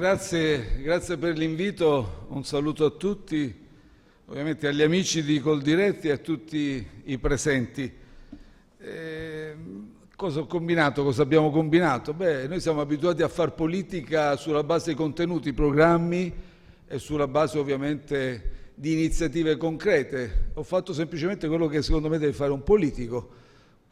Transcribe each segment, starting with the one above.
Grazie, grazie per l'invito, un saluto a tutti, ovviamente agli amici di Coldiretti e a tutti i presenti. Eh, cosa ho combinato, cosa abbiamo combinato? Beh, noi siamo abituati a fare politica sulla base dei contenuti, programmi e sulla base ovviamente di iniziative concrete. Ho fatto semplicemente quello che secondo me deve fare un politico,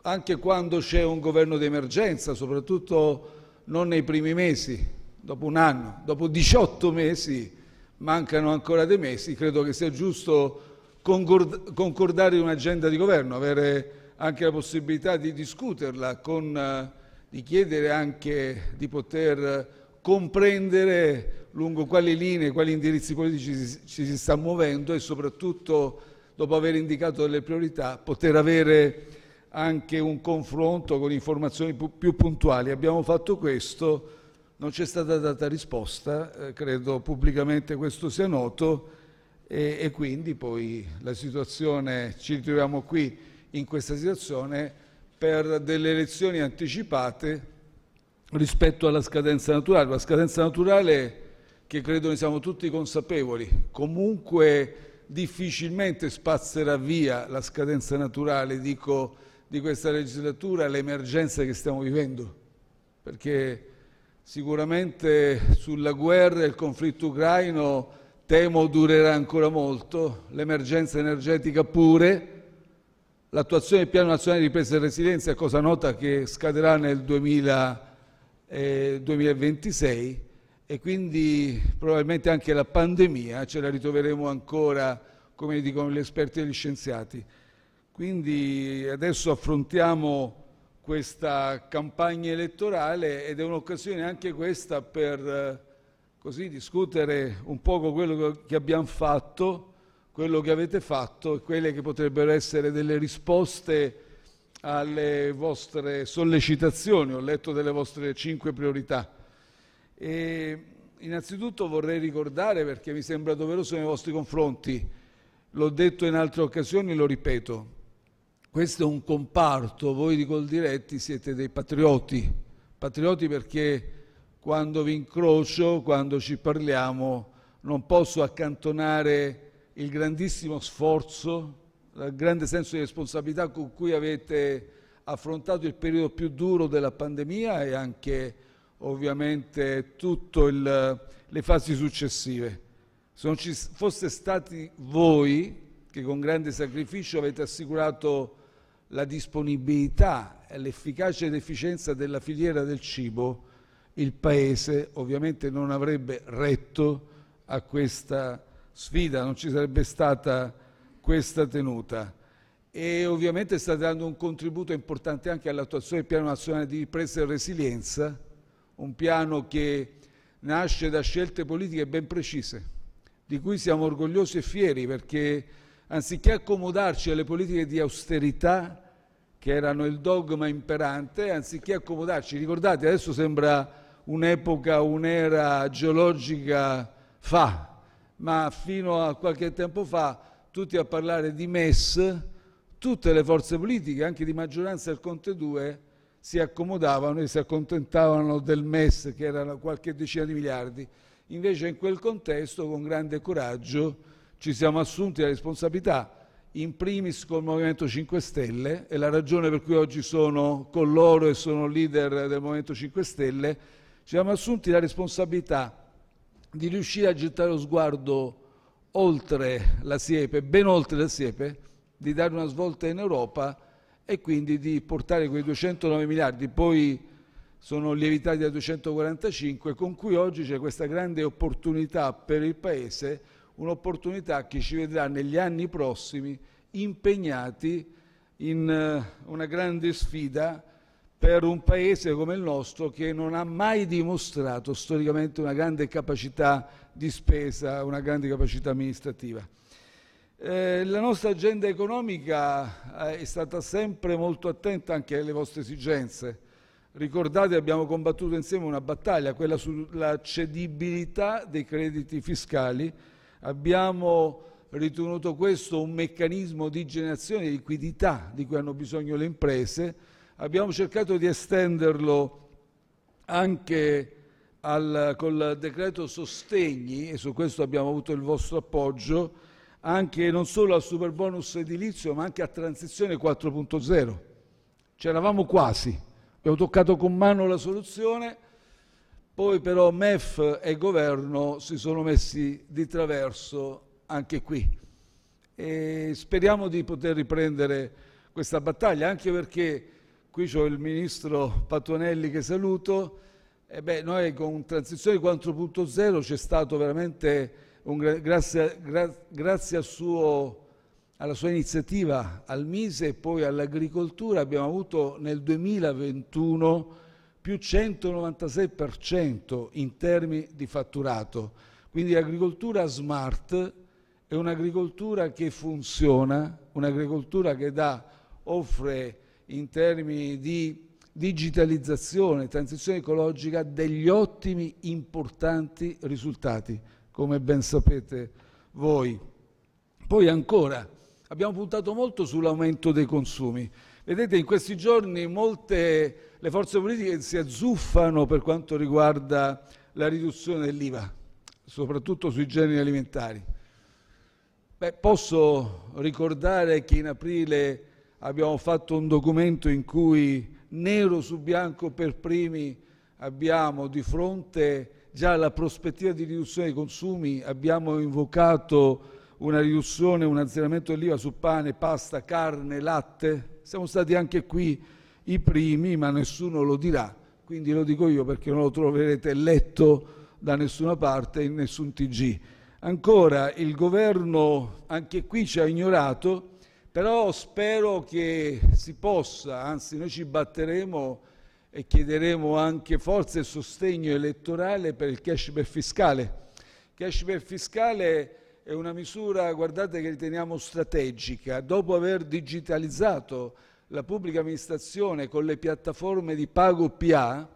anche quando c'è un governo di emergenza, soprattutto non nei primi mesi dopo un anno, dopo 18 mesi, mancano ancora dei mesi, credo che sia giusto concordare un'agenda di governo, avere anche la possibilità di discuterla, con, di chiedere anche di poter comprendere lungo quali linee, quali indirizzi politici ci si sta muovendo e soprattutto dopo aver indicato delle priorità poter avere anche un confronto con informazioni più puntuali. Abbiamo fatto questo non c'è stata data risposta, eh, credo pubblicamente questo sia noto e, e, quindi poi la situazione, ci ritroviamo qui in questa situazione per delle elezioni anticipate rispetto alla scadenza naturale, la scadenza naturale che credo ne siamo tutti consapevoli, comunque difficilmente spazzerà via la scadenza naturale, dico, di questa legislatura, l'emergenza che stiamo vivendo, perché Sicuramente sulla guerra e il conflitto ucraino temo durerà ancora molto, l'emergenza energetica pure, l'attuazione del Piano Nazionale di Ripresa e Resilienza è cosa nota che scaderà nel 2000, eh, 2026 e quindi probabilmente anche la pandemia ce la ritroveremo ancora, come dicono gli esperti e gli scienziati. Quindi adesso affrontiamo questa campagna elettorale ed è un'occasione anche questa per eh, così discutere un poco quello che abbiamo fatto, quello che avete fatto e quelle che potrebbero essere delle risposte alle vostre sollecitazioni. Ho letto delle vostre cinque priorità. E innanzitutto vorrei ricordare, perché mi sembra doveroso nei vostri confronti, l'ho detto in altre occasioni, e lo ripeto, questo è un comparto, voi di Coldiretti siete dei patrioti, patrioti perché quando vi incrocio, quando ci parliamo, non posso accantonare il grandissimo sforzo, il grande senso di responsabilità con cui avete affrontato il periodo più duro della pandemia e anche ovviamente tutte le fasi successive. Se non ci foste stati voi, che con grande sacrificio avete assicurato la disponibilità, l'efficacia ed efficienza della filiera del cibo, il Paese ovviamente non avrebbe retto a questa sfida, non ci sarebbe stata questa tenuta. E ovviamente state dando un contributo importante anche all'attuazione del Piano Nazionale di Ripresa e Resilienza, un piano che nasce da scelte politiche ben precise, di cui siamo orgogliosi e fieri perché anziché accomodarci alle politiche di austerità che erano il dogma imperante, anziché accomodarci, ricordate, adesso sembra un'epoca, un'era geologica fa, ma fino a qualche tempo fa tutti a parlare di MES, tutte le forze politiche, anche di maggioranza del Conte 2, si accomodavano e si accontentavano del MES che erano qualche decina di miliardi. Invece in quel contesto, con grande coraggio, ci siamo assunti la responsabilità, in primis col Movimento 5 Stelle, e la ragione per cui oggi sono con loro e sono leader del Movimento 5 Stelle, ci siamo assunti la responsabilità di riuscire a gettare lo sguardo oltre la siepe, ben oltre la siepe, di dare una svolta in Europa e quindi di portare quei 209 miliardi, poi sono lievitati da 245, con cui oggi c'è questa grande opportunità per il Paese un'opportunità che ci vedrà negli anni prossimi impegnati in eh, una grande sfida per un paese come il nostro che non ha mai dimostrato storicamente una grande capacità di spesa, una grande capacità amministrativa. Eh, la nostra agenda economica eh, è stata sempre molto attenta anche alle vostre esigenze. Ricordate, abbiamo combattuto insieme una battaglia, quella sulla cedibilità dei crediti fiscali, Abbiamo ritenuto questo un meccanismo di generazione di liquidità di cui hanno bisogno le imprese. Abbiamo cercato di estenderlo anche al, col decreto sostegni, e su questo abbiamo avuto il vostro appoggio, anche non solo al super bonus edilizio, ma anche a transizione 4.0. C'eravamo quasi, abbiamo toccato con mano la soluzione poi però MEF e governo si sono messi di traverso anche qui. E speriamo di poter riprendere questa battaglia, anche perché qui c'è il ministro Patuanelli che saluto. E beh, noi con Transizione 4.0 c'è stato veramente un gra- grazie, gra- grazie al suo alla sua iniziativa al Mise e poi all'agricoltura abbiamo avuto nel 2021 più 196% in termini di fatturato. Quindi l'agricoltura smart è un'agricoltura che funziona, un'agricoltura che dà, offre in termini di digitalizzazione, transizione ecologica, degli ottimi, importanti risultati, come ben sapete voi. Poi ancora, abbiamo puntato molto sull'aumento dei consumi. Vedete, in questi giorni molte le forze politiche si azzuffano per quanto riguarda la riduzione dell'IVA, soprattutto sui generi alimentari. Beh, posso ricordare che in aprile abbiamo fatto un documento in cui nero su bianco per primi abbiamo di fronte già la prospettiva di riduzione dei consumi, abbiamo invocato una riduzione, un azzeramento dell'IVA su pane, pasta, carne, latte. Siamo stati anche qui i primi, ma nessuno lo dirà. Quindi lo dico io perché non lo troverete letto da nessuna parte in nessun TG. Ancora il governo anche qui ci ha ignorato, però spero che si possa, anzi noi ci batteremo e chiederemo anche forza e sostegno elettorale per il cashback fiscale. Il cashback fiscale è una misura, guardate, che riteniamo strategica. Dopo aver digitalizzato la pubblica amministrazione con le piattaforme di pago PA,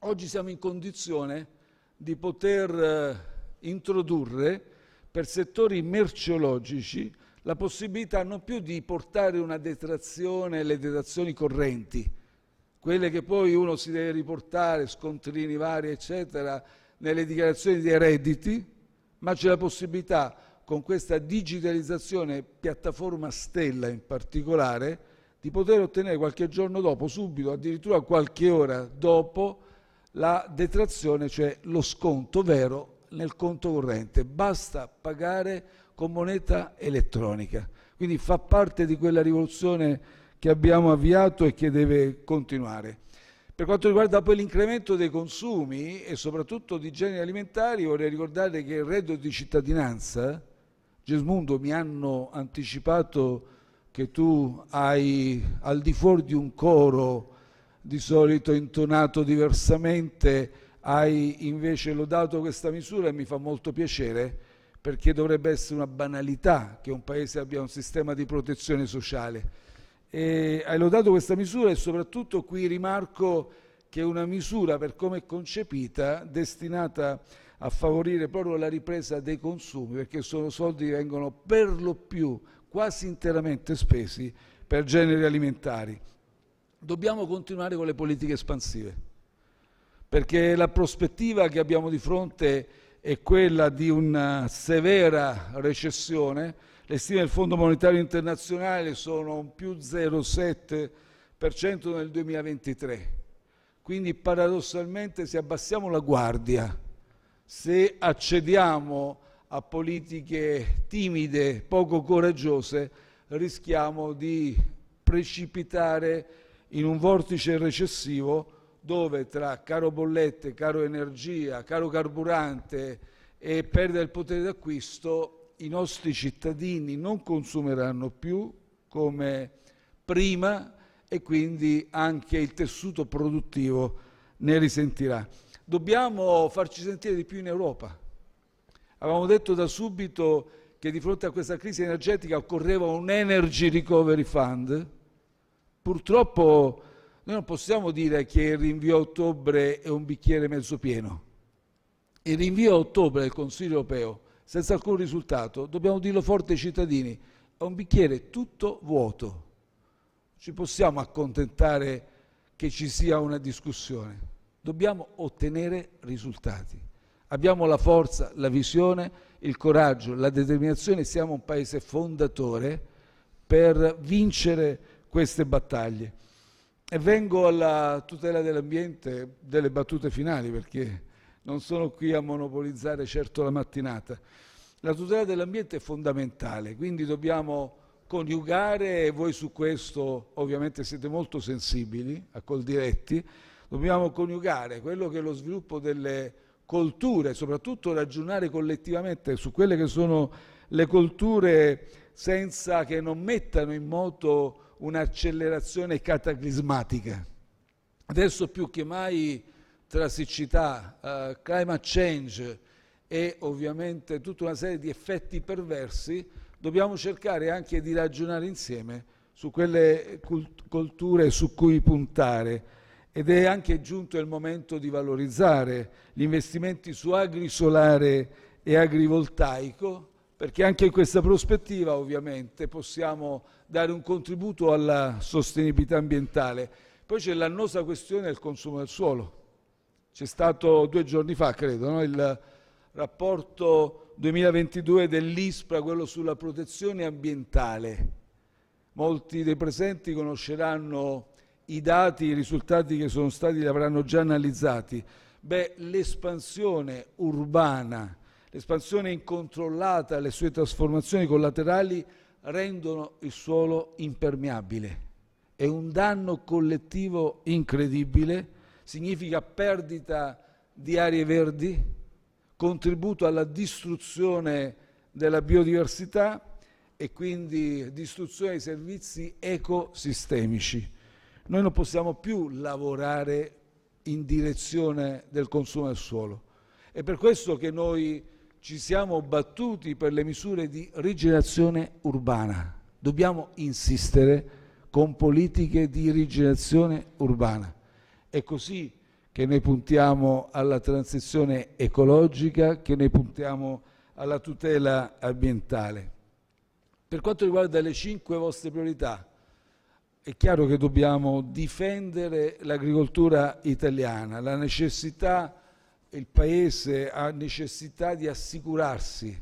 oggi siamo in condizione di poter eh, introdurre per settori merceologici la possibilità non più di portare una detrazione, le detrazioni correnti, quelle che poi uno si deve riportare, scontrini vari, eccetera, nelle dichiarazioni dei redditi, ma c'è la possibilità con questa digitalizzazione, piattaforma Stella in particolare, di poter ottenere qualche giorno dopo, subito, addirittura qualche ora dopo, la detrazione, cioè lo sconto vero nel conto corrente. Basta pagare con moneta elettronica. Quindi fa parte di quella rivoluzione che abbiamo avviato e che deve continuare. Per quanto riguarda poi l'incremento dei consumi e soprattutto di generi alimentari, vorrei ricordare che il reddito di cittadinanza, Gesmundo mi hanno anticipato che tu hai al di fuori di un coro di solito intonato diversamente, hai invece lodato questa misura e mi fa molto piacere perché dovrebbe essere una banalità che un paese abbia un sistema di protezione sociale. E hai lodato questa misura e soprattutto qui rimarco che è una misura per come è concepita destinata a favorire proprio la ripresa dei consumi perché sono soldi che vengono per lo più quasi interamente spesi per generi alimentari. Dobbiamo continuare con le politiche espansive, perché la prospettiva che abbiamo di fronte è quella di una severa recessione. Le stime del Fondo Monetario Internazionale sono un più 0,7% nel 2023. Quindi paradossalmente se abbassiamo la guardia, se accediamo a politiche timide, poco coraggiose, rischiamo di precipitare in un vortice recessivo dove tra caro bollette, caro energia, caro carburante e perdita del potere d'acquisto i nostri cittadini non consumeranno più come prima e quindi anche il tessuto produttivo ne risentirà. Dobbiamo farci sentire di più in Europa Avevamo detto da subito che di fronte a questa crisi energetica occorreva un Energy Recovery Fund. Purtroppo noi non possiamo dire che il rinvio a ottobre è un bicchiere mezzo pieno. Il rinvio a ottobre del Consiglio europeo, senza alcun risultato, dobbiamo dirlo forte ai cittadini, è un bicchiere tutto vuoto. Ci possiamo accontentare che ci sia una discussione. Dobbiamo ottenere risultati. Abbiamo la forza, la visione, il coraggio, la determinazione, siamo un paese fondatore per vincere queste battaglie. E vengo alla tutela dell'ambiente, delle battute finali, perché non sono qui a monopolizzare certo la mattinata. La tutela dell'ambiente è fondamentale, quindi dobbiamo coniugare, e voi su questo ovviamente siete molto sensibili, a Coldiretti, dobbiamo coniugare quello che è lo sviluppo delle colture, soprattutto ragionare collettivamente su quelle che sono le colture senza che non mettano in moto un'accelerazione cataclismatica. Adesso più che mai tra siccità, eh, climate change e ovviamente tutta una serie di effetti perversi, dobbiamo cercare anche di ragionare insieme su quelle colture su cui puntare ed è anche giunto il momento di valorizzare gli investimenti su agrisolare e agrivoltaico, perché anche in questa prospettiva ovviamente possiamo dare un contributo alla sostenibilità ambientale. Poi c'è l'annosa questione del consumo del suolo. C'è stato due giorni fa, credo, no? il rapporto 2022 dell'ISPRA, quello sulla protezione ambientale. Molti dei presenti conosceranno i dati, i risultati che sono stati li avranno già analizzati. Beh, l'espansione urbana, l'espansione incontrollata, le sue trasformazioni collaterali rendono il suolo impermeabile. È un danno collettivo incredibile, significa perdita di aree verdi, contributo alla distruzione della biodiversità e quindi distruzione dei servizi ecosistemici noi non possiamo più lavorare in direzione del consumo del suolo. È per questo che noi ci siamo battuti per le misure di rigenerazione urbana. Dobbiamo insistere con politiche di rigenerazione urbana. È così che noi puntiamo alla transizione ecologica, che noi puntiamo alla tutela ambientale. Per quanto riguarda le cinque vostre priorità, è chiaro che dobbiamo difendere l'agricoltura italiana, la necessità, il Paese ha necessità di assicurarsi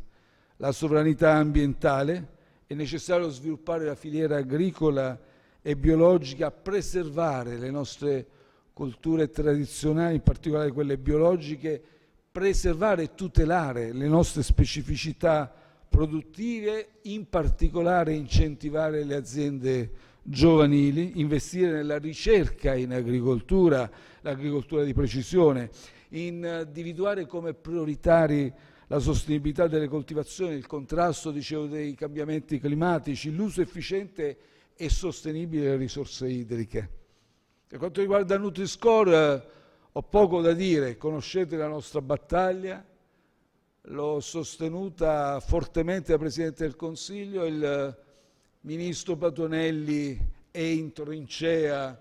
la sovranità ambientale, è necessario sviluppare la filiera agricola e biologica, preservare le nostre culture tradizionali, in particolare quelle biologiche, preservare e tutelare le nostre specificità produttive, in particolare incentivare le aziende giovanili, investire nella ricerca in agricoltura, l'agricoltura di precisione, individuare come prioritari la sostenibilità delle coltivazioni, il contrasto, dicevo, dei cambiamenti climatici, l'uso efficiente e sostenibile delle risorse idriche. Per quanto riguarda Nutri-Score, ho poco da dire, conoscete la nostra battaglia, l'ho sostenuta fortemente da Presidente del Consiglio, il ministro Patonelli è in trincea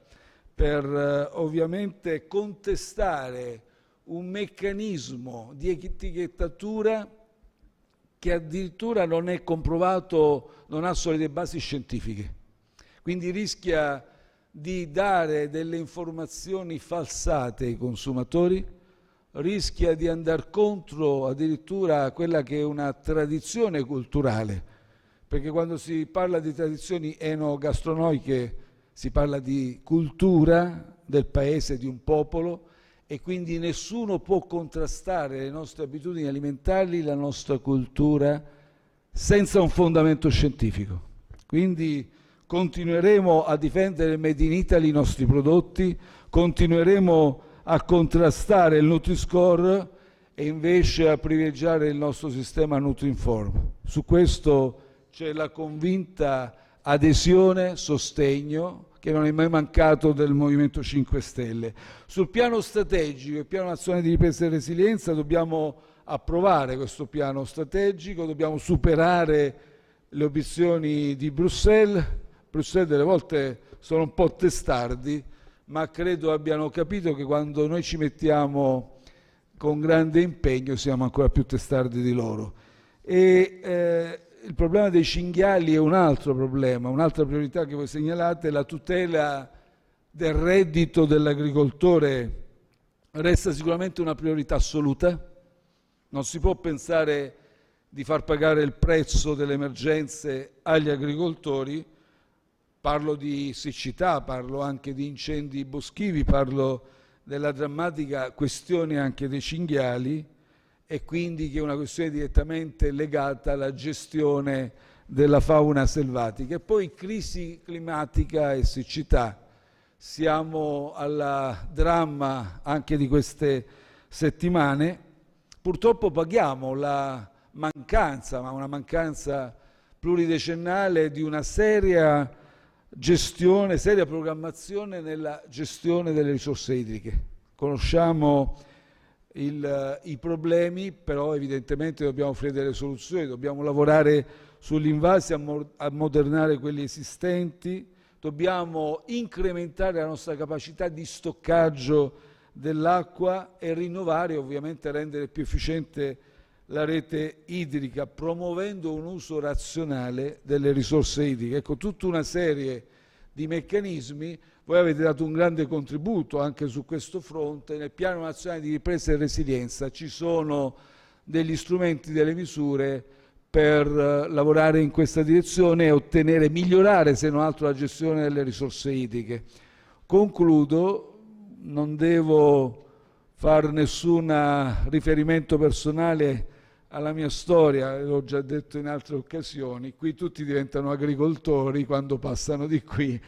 per eh, ovviamente contestare un meccanismo di etichettatura che addirittura non è comprovato, non ha solide basi scientifiche. Quindi rischia di dare delle informazioni falsate ai consumatori, rischia di andare contro addirittura quella che è una tradizione culturale perché quando si parla di tradizioni enogastronomiche si parla di cultura del paese, di un popolo e quindi nessuno può contrastare le nostre abitudini alimentari, la nostra cultura senza un fondamento scientifico. Quindi continueremo a difendere Made in Italy i nostri prodotti, continueremo a contrastare il Nutri-Score e invece a privilegiare il nostro sistema Nutri-Inform. Su questo c'è la convinta adesione, sostegno che non è mai mancato del Movimento 5 Stelle. Sul piano strategico, il piano nazionale di ripresa e resilienza, dobbiamo approvare questo piano strategico, dobbiamo superare le obiezioni di Bruxelles. Bruxelles delle volte sono un po' testardi, ma credo abbiano capito che quando noi ci mettiamo con grande impegno siamo ancora più testardi di loro. E, eh, il problema dei cinghiali è un altro problema, un'altra priorità che voi segnalate la tutela del reddito dell'agricoltore resta sicuramente una priorità assoluta. Non si può pensare di far pagare il prezzo delle emergenze agli agricoltori. Parlo di siccità, parlo anche di incendi boschivi, parlo della drammatica questione anche dei cinghiali e quindi che è una questione direttamente legata alla gestione della fauna selvatica. E poi crisi climatica e siccità. Siamo alla dramma anche di queste settimane. Purtroppo paghiamo la mancanza, ma una mancanza pluridecennale di una seria gestione, seria programmazione nella gestione delle risorse idriche. Conosciamo il, eh, i problemi, però evidentemente dobbiamo offrire delle soluzioni, dobbiamo lavorare sugli invasi, ammodernare quelli esistenti, dobbiamo incrementare la nostra capacità di stoccaggio dell'acqua e rinnovare, ovviamente rendere più efficiente la rete idrica, promuovendo un uso razionale delle risorse idriche. Ecco, tutta una serie di di meccanismi, voi avete dato un grande contributo anche su questo fronte. Nel piano nazionale di ripresa e resilienza ci sono degli strumenti, delle misure per eh, lavorare in questa direzione e ottenere, migliorare se non altro la gestione delle risorse idriche. Concludo, non devo fare nessun riferimento personale alla mia storia, l'ho già detto in altre occasioni, qui tutti diventano agricoltori quando passano di qui.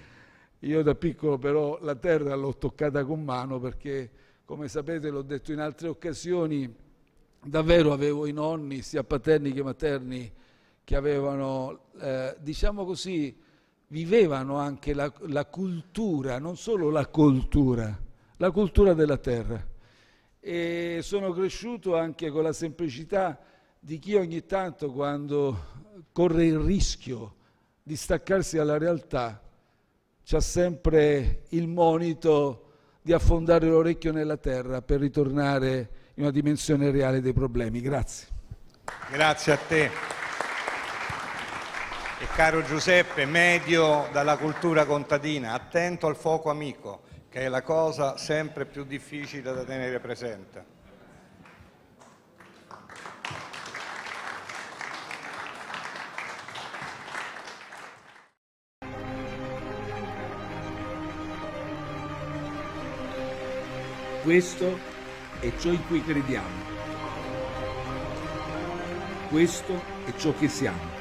Io da piccolo però la terra l'ho toccata con mano perché, come sapete, l'ho detto in altre occasioni, davvero avevo i nonni, sia paterni che materni, che avevano, eh, diciamo così, vivevano anche la, la cultura, non solo la cultura, la cultura della terra. E sono cresciuto anche con la semplicità di chi ogni tanto quando corre il rischio di staccarsi dalla realtà c'ha sempre il monito di affondare l'orecchio nella terra per ritornare in una dimensione reale dei problemi. Grazie. Grazie a te. E caro Giuseppe, medio dalla cultura contadina, attento al fuoco amico, che è la cosa sempre più difficile da tenere presente. Questo è ciò in cui crediamo. Questo è ciò che siamo.